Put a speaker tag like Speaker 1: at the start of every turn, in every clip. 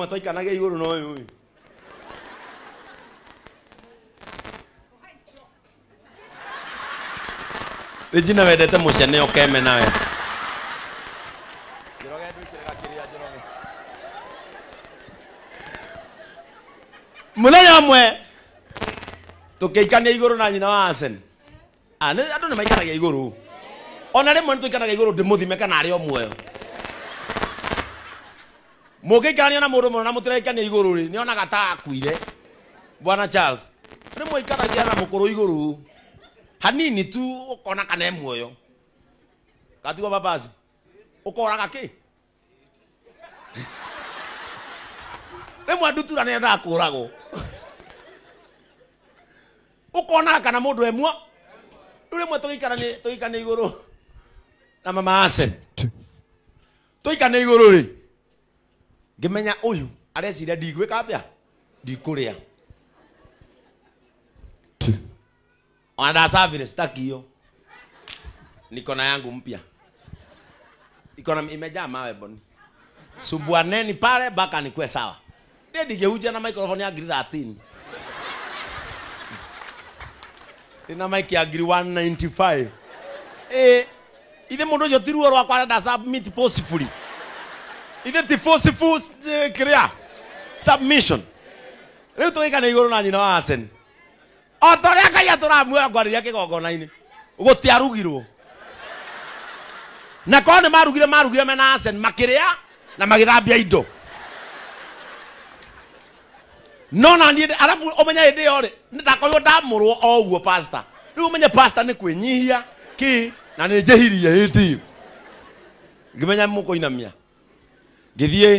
Speaker 1: imwe twaikanaga iguru no uyu Regina wendete mucene ukeme nawe muthenya amwe tukiikania iguru na nyina wa Asen andu ah, ni maikanagia iguru ona rimwe ni tuikanagia iguru ndimuthime kana ari o muoyo mugikarania na mundu murona ni iguru ri ona gata akuire bwana Charles rimwe ikaragia na mukuru iguru hanini tu ukona kana e muoyo gatigo babasi ukoraga ki rimwe andutura ni endaga kuragwo ukona kana e mundu emwo riu rimwe tugikarania iguru na mama Asen tugikarania iguru ri ngimenya uyu areciria ndigwika atia ndikuria ona ndasavire staki hiyo nikona yangu mpya ikona imejaa mawe boni subuaneni pale mpaka nikuwe sawa ndigeuja na microphone ya ngiri 13 ndina mike ya ngiri 195 eh ithe mundu ucio tiruo rwakwa ndasubmit possibly ithe ti force force kiria submission riu tuikane iguru na nyina wa asen o ta ria ngai aturamuoya ngwariria kigongona-ini gutiarugirwo na korwo nä marugire marugire mena asen makĩrĩa na magĩthambia indo no na ni arabu åmenye hä ndä ä yo rä nä ndakorirwo ndamå o guo pasta rä u å menye pasta nä kwä nyihia kä na nä njä hirie hä ndä ä ngä menya ngithie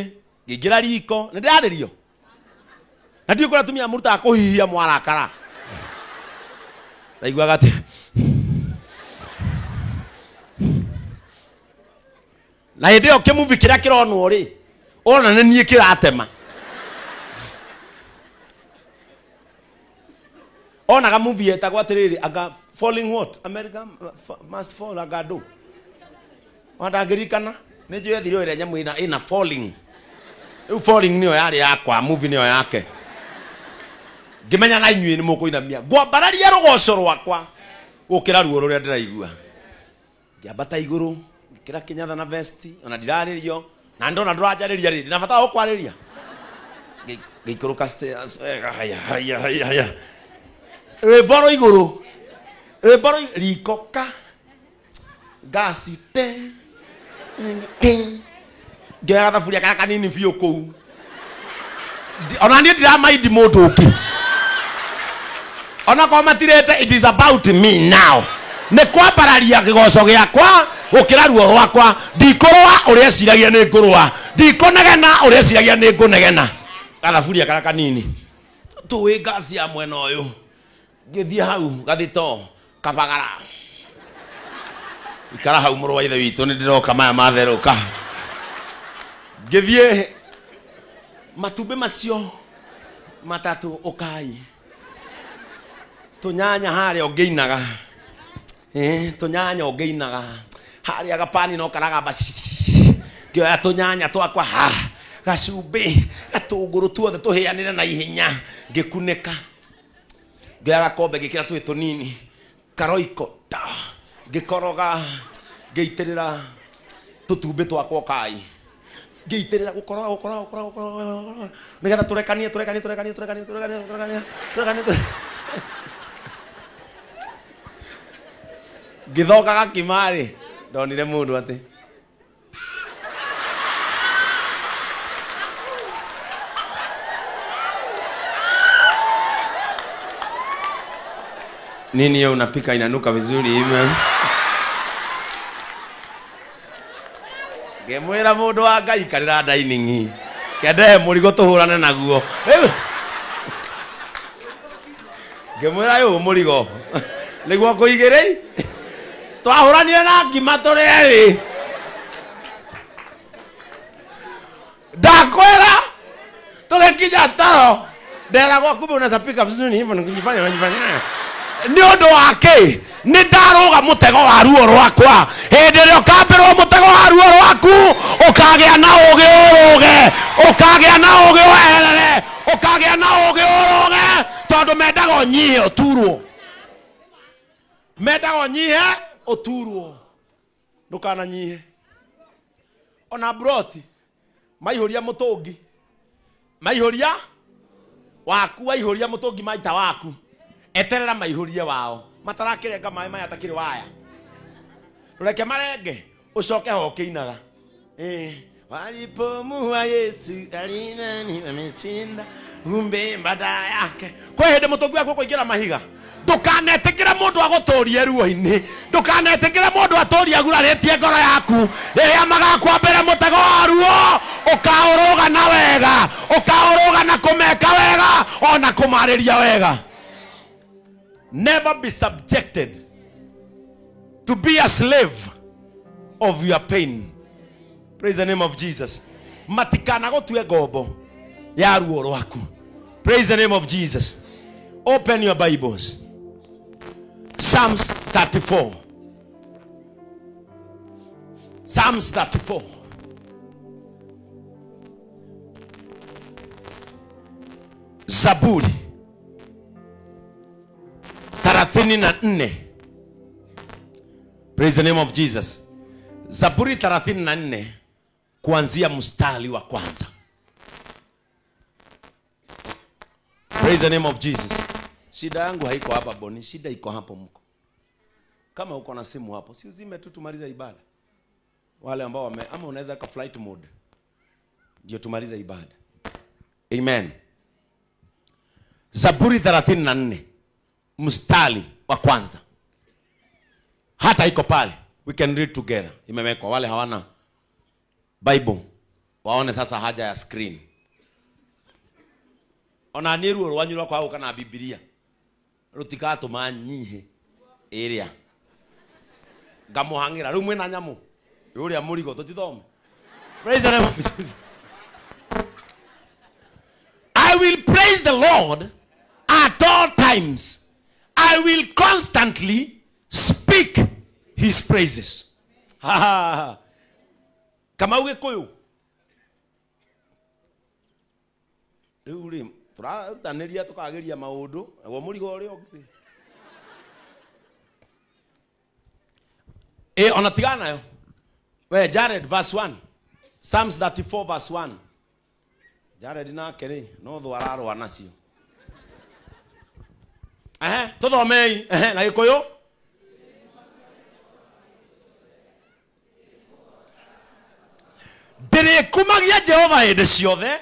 Speaker 1: ngĩingĩra riko nĩ ndĩrarĩrio na ndiũĩ kũrĩa atumia mũrutaga kũhihia mwarakara ndaiguaga gati na hĩndĩ ĩyo kĩmuvi kĩrĩa kĩronwo rĩ ona nĩ niĩ kĩratema onaga muvi yetagwo atĩrĩrĩ aga falling what america must fall anga ndũ wandangĩririkana nä njå ethire nyamu ina ina falling rä u falling niyo yari yarä yakwa movie niyo yake ngä menya na inyuä nä må mia gwa barari ya goco rwakwa gå kä ra ruo rå rä a ndä raigua ngä ambata igå na vesti ona ndirarä rio na ndona ndå ranjarä ria rä ndä na bata wa gå kwarä ria ngä ikå rå ka eh, rwä mbo rå igå rå rwä mbo ping gathaburia kara kanini biå kå u ona niä ndiramaindi må ndå å ngä onakorwo matirä te nä kwambararia gä goco gä akwa gå kä ra ruo rwakwa ndikå rwa å rä a ciragia nä ngå rwa ndikå negena å rä a ciragia nä ngå negena gathaburia kara kanini tå ä ngaci ya mwena å yå ngä thiä hau gathito kabagara ikara hau rå wa ithe nä ni roka maya ngä thiä matumbä macio matatu inaga tunyanya harĩa ũngĩinaga eh tunyanya ũngĩinaga harĩa gapani no karaga basi ngioya tunyanya twakwa ha gacumbĩ gatũngũrũ tuothe tũhĩanĩre na ka ngä ngioya gakombe twä tå nini karoiko ngikoroga ngeitirira tutumbi twakwa kai ngeitirira gukoroga gukoroga gukoroga gukoroga nigetha turekanie turekanie turekanie turekanie turekanie turekanie turekanie ngithokaga kimarĩ ndonire mũndũ ati nini yo unapika inanuka vizuri amen yake mwira mundu wa ngai karira dining kende murigo tuhurane naguo ngimwira yu murigo niguo kuigiri twahuranire na ngima turiri ndakwira tulikinya taro ndera gwaku unatapika vizuri hivyo nikujifanya najifanya nä å ndå wa kä nä ga må tego wa ruo rwakwa hä ndä ä rä a å kambä må tego wa ruo rwaku å kagä a na å gä å ge å kagä a na å gä weherere å kagä a na å gä å ge tondå mendaga å nyihe å turwo mendaga å nyihe å turwo ndå nyihe ona broti maihå ria må tå ngi maihå ria waku waihå ria må tå ngi maita waku eterera maihũrie wao matarakirenga maĩ maya takĩrĩ waya reke marenge ucoke ho ũkĩinaga eh walipomua yesu alimani wameshinda umbe mbada yake kwĩ hĩndĩ mũtũngi waku kũingĩra mahiga ndukanetĩkĩre mũndũ agũtũrie ruo ndå atå ria gurarä tie ngoro yaku rĩrĩa magakwa mbere mũtego wa ruo gana wega kå meka wega ona ria wega Never be subjected to be a slave of your pain. Praise the name of Jesus. Matikana Praise the name of Jesus. Open your Bibles. Psalms 34. Psalms 34. Zaburi thelathini na nne praise the name of jesus zaburi thelathini na nne kuanzia mstari wa kwanza praise the name of jesus shida yangu haiko hapa boni shida iko hapo mko kama uko na simu hapo si uzime tu tumalize ibada wale ambao wame ama unaweza ka flight mode ndio tumalize ibada amen zaburi 34 mstari wa kwanza hata iko pale we can read together imewekwa wale hawana bible waone sasa haja ya screen ona nä ruo rwanyu rwakwa gå kana bibilia rutigatå ma nyihe ä rä a ngamå hangä ra rä u mwä na nyamå jesus rigo i will praise the lord at all times I will constantly speak his praises. Kama ugikuyu riu ri turataniria tukageria maundu naguo murigo uria ungi e ona tigana nayo we Jared verse 1 Psalms 34 verse 1 Jared nake ri no thwararwa nacio tuthomei na gä kå yå ndä rä kumagia jehova hä ndä ciothe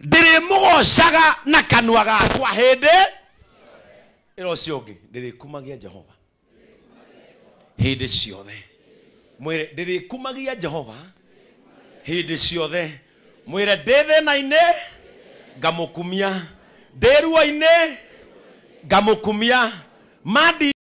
Speaker 1: ndä rä må gocaga na kanua gakwa hä ndä ä ro hindi ira ucio ungi ndirikumagia jehova ndä ciothe mwire ndirikumagia jehova ndä ciothe mwä re mwire ndi thina ngamå kumia ndä ruo inä gamukumia madi